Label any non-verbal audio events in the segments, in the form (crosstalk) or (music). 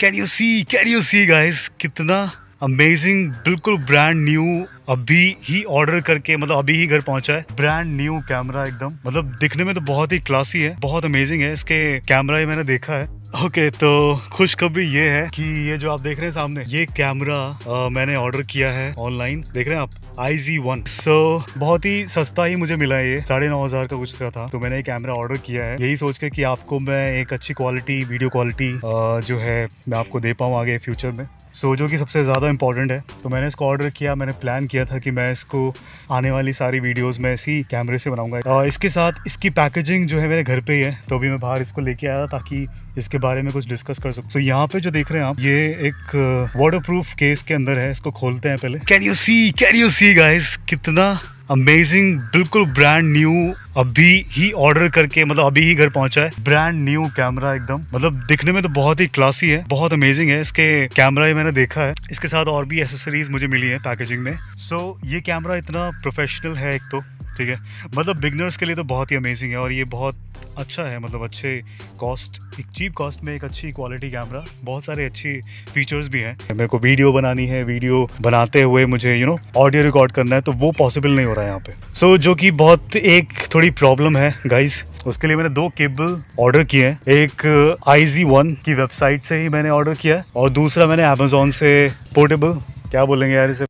can you see can you see guys कितना amazing बिल्कुल brand new अभी ही ऑर्डर करके मतलब अभी ही घर पहुंचा है ब्रांड न्यू कैमरा एकदम मतलब दिखने में तो बहुत ही क्लासी है बहुत अमेजिंग है इसके कैमरा ही मैंने देखा है ओके okay, तो खुशखबरी ये है कि ये जो आप देख रहे हैं सामने ये कैमरा मैंने ऑर्डर किया है ऑनलाइन देख रहे हैं आप आई जी वन सो बहुत ही सस्ता ही मुझे मिला है ये साढ़े नौ हजार का कुछ का था तो मैंने ये कैमरा ऑर्डर किया है यही सोच के कि आपको मैं एक अच्छी क्वालिटी वीडियो क्वालिटी जो है मैं आपको दे पाऊँ आगे फ्यूचर में सो so, जो कि सबसे ज़्यादा ज़्यादा इंपॉर्टेंट है तो मैंने इसको ऑर्डर किया मैंने प्लान किया था कि मैं इसको आने वाली सारी वीडियोस में इसी कैमरे से बनाऊंगा इसके साथ इसकी पैकेजिंग जो है मेरे घर पे ही है तो अभी मैं बाहर इसको लेके आया ताकि इसके बारे में कुछ डिस्कस कर सकूँ तो यहाँ पे जो देख रहे हैं आप ये एक वाटर uh, केस के अंदर है इसको खोलते हैं पहले can you see can you see guys कितना अमेजिंग बिल्कुल ब्रांड न्यू अभी ही ऑर्डर करके मतलब अभी ही घर पहुंचा है ब्रांड न्यू कैमरा एकदम मतलब दिखने में तो बहुत ही क्लासी है बहुत अमेजिंग है इसके कैमरा ये मैंने देखा है इसके साथ और भी एसेसरीज मुझे मिली है पैकेजिंग में सो so, ये कैमरा इतना प्रोफेशनल है एक तो ठीक है मतलब बिगनर्स के लिए तो बहुत ही अमेजिंग है और ये बहुत अच्छा है मतलब अच्छे कॉस्ट एक चीप कॉस्ट में एक अच्छी क्वालिटी कैमरा बहुत सारे अच्छी फीचर्स भी हैं मेरे को वीडियो बनानी है वीडियो बनाते हुए मुझे यू नो ऑडियो रिकॉर्ड करना है तो वो पॉसिबल नहीं हो रहा है यहाँ पे सो so, जो कि बहुत एक थोड़ी प्रॉब्लम है गाइज उसके लिए मैंने दो केबल ऑर्डर किए हैं एक आई जी वन की वेबसाइट से ही मैंने ऑर्डर किया है और दूसरा मैंने अमेजोन से पोर्टेबल क्या बोलेंगे यार इसे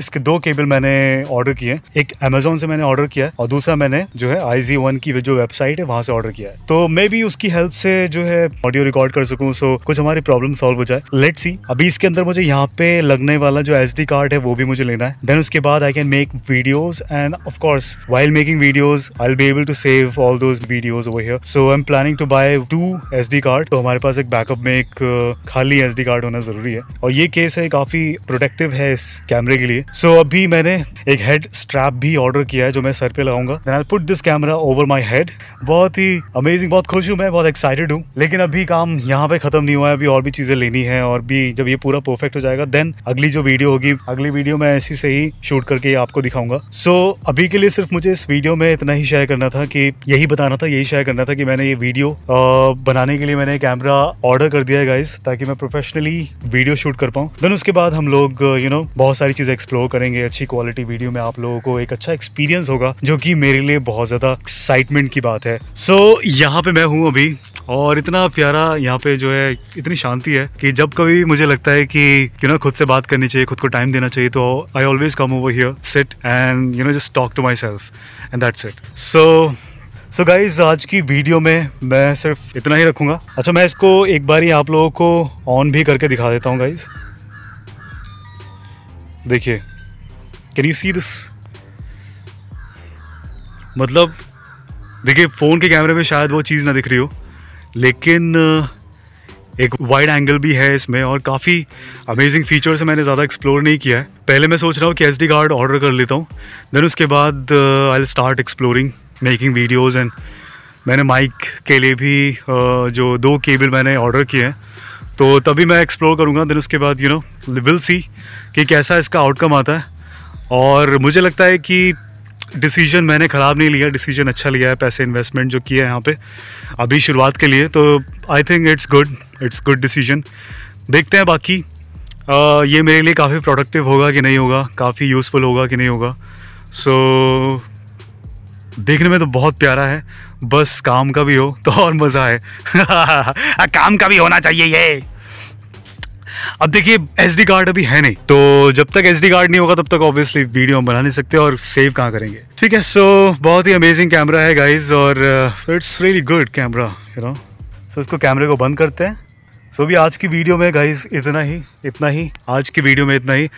इसके दो केबल मैंने ऑर्डर किए हैं एक अमेजोन से मैंने ऑर्डर किया और दूसरा मैंने जो है आई जी वन की जो वेबसाइट है वहाँ से ऑर्डर किया है तो मे भी उसकी हेल्प से जो है ऑडियो रिकॉर्ड कर सकूँ सो कुछ हमारी प्रॉब्लम सॉल्व हो जाए लेट सी अभी इसके अंदर मुझे यहाँ पे लगने वाला जो एस कार्ड है वो भी मुझे लेना है देन उसके बाद I can make videos and of course while making videos I be able to save all those videos over here so I am planning to buy two S card तो हमारे पास एक बैकअप में एक खाली एस कार्ड होना जरूरी है और ये केस है काफी प्रोटेक्टिव है इस कैमरे के लिए सो so, अभी मैंने एक हेड स्ट्रैप भी ऑर्डर किया है जो मैं सर पे लगाऊंगा then I put this camera over my head बहुत ही अमेजिंग बहुत खुश हूँ मैं बहुत एक्साइटेड हूँ लेकिन अभी काम यहाँ पे खत्म नहीं हुआ है अभी और भी चीजें लेनी है और भी जब ये पूरा परफेक्ट हो जाएगा देन अगली जो वीडियो होगी अगली वीडियो मैं ऐसी से ही शूट करके आपको दिखाऊंगा सो so, अभी के लिए सिर्फ मुझे इस वीडियो में इतना ही शेयर करना था कि यही बताना था यही शेयर करना था कि मैंने ये वीडियो बनाने के लिए मैंने कैमरा ऑर्डर कर दिया है गाइस ताकि मैं प्रोफेशनली वीडियो शूट कर पाऊँ देन उसके बाद हम लोग यू नो बहुत सारी चीजें एक्सप्लोर एक्सप्लोर करेंगे अच्छी क्वालिटी वीडियो में आप लोगों को एक अच्छा एक्सपीरियंस होगा जो कि मेरे लिए बहुत ज़्यादा एक्साइटमेंट की बात है सो so, यहाँ पे मैं हूँ अभी और इतना प्यारा यहाँ पे जो है इतनी शांति है कि जब कभी मुझे लगता है कि यू नो खुद से बात करनी चाहिए खुद को टाइम देना चाहिए तो I always come over here sit and you know just talk to myself and that's it so so so guys आज की वीडियो में मैं सिर्फ इतना ही रखूँगा अच्छा मैं इसको एक बार ही आप लोगों को ऑन भी करके दिखा देता हूँ गाइज़ देखिए कैन यू सी दिस मतलब देखिए फ़ोन के कैमरे में शायद वो चीज़ ना दिख रही हो लेकिन एक वाइड एंगल भी है इसमें और काफ़ी अमेजिंग फीचर्स मैंने ज़्यादा एक्सप्लोर नहीं किया है पहले मैं सोच रहा हूँ कि एस डी कार्ड ऑर्डर कर लेता हूँ देन उसके बाद I start exploring making videos and मैंने माइक के लिए भी uh, जो दो केबल मैंने ऑर्डर किए हैं तो तभी मैं एक्सप्लोर करूँगा देन उसके बाद यू नो विल सी कि कैसा इसका आउटकम आता है और मुझे लगता है कि डिसीजन मैंने ख़राब नहीं लिया डिसीजन अच्छा लिया है पैसे इन्वेस्टमेंट जो किया है यहाँ पे अभी शुरुआत के लिए तो I think it's good it's good decision देखते हैं बाकी आ, ये मेरे लिए काफ़ी प्रोडक्टिव होगा कि नहीं होगा काफ़ी यूज़फुल होगा कि नहीं होगा सो देखने में तो बहुत प्यारा है बस काम का भी हो तो और मज़ा है (laughs) काम का भी होना चाहिए ये अब देखिए एस डी कार्ड अभी है नहीं तो जब तक एस डी कार्ड नहीं होगा तब तक ऑब्वियसली वीडियो हम बना नहीं सकते और सेव कहाँ करेंगे ठीक है सो so, बहुत ही अमेजिंग कैमरा है गाइज और it's really good camera you know so इसको कैमरे को बंद करते हैं सो so, भी आज की वीडियो में गाइज इतना ही इतना ही आज की वीडियो में इतना ही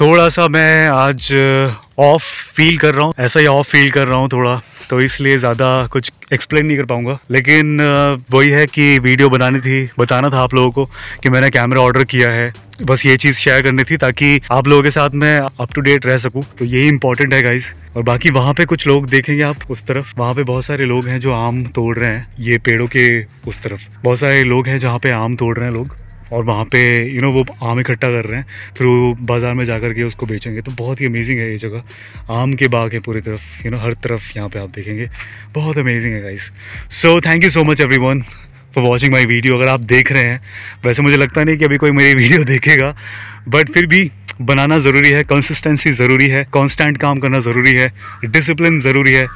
थोड़ा सा मैं आज ऑफ uh, फील कर रहा हूँ ऐसा ही ऑफ फील कर रहा हूँ थोड़ा तो इसलिए ज़्यादा कुछ एक्सप्लेन नहीं कर पाऊँगा लेकिन uh, वही है कि वीडियो बनानी थी बताना था आप लोगों को कि मैंने कैमरा ऑर्डर किया है बस ये चीज़ शेयर करनी थी ताकि आप लोगों के साथ मैं अप टू डेट रह सकूं तो यही इंपॉर्टेंट है गाइज और बाकी वहाँ पे कुछ लोग देखेंगे आप उस तरफ वहाँ पे बहुत सारे लोग हैं जो आम तोड़ रहे हैं ये पेड़ों के उस तरफ बहुत सारे लोग हैं जहाँ पे आम तोड़ रहे हैं लोग और वहाँ पे यू नो वो आम इकट्ठा कर रहे हैं फिर वो बाज़ार में जा कर के उसको बेचेंगे तो बहुत ही अमेजिंग है ये जगह आम के बाग है पूरी तरफ यू नो हर तरफ यहाँ पे आप देखेंगे बहुत अमेजिंग है guys so thank you so much everyone for watching my video अगर आप देख रहे हैं वैसे मुझे लगता नहीं कि अभी कोई मेरी वीडियो (laughs) देखेगा बट फिर भी बनाना ज़रूरी है कंसिस्टेंसी ज़रूरी है कॉन्स्टेंट काम करना ज़रूरी है डिसिप्लिन ज़रूरी है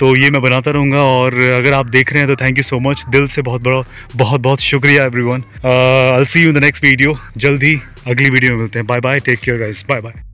तो ये मैं बनाता रहूँगा और अगर आप देख रहे हैं तो थैंक यू सो मच दिल से बहुत बड़ा बहुत बहुत शुक्रिया everyone I'll see you the next video जल्द ही अगली वीडियो में मिलते हैं bye bye take care guys bye bye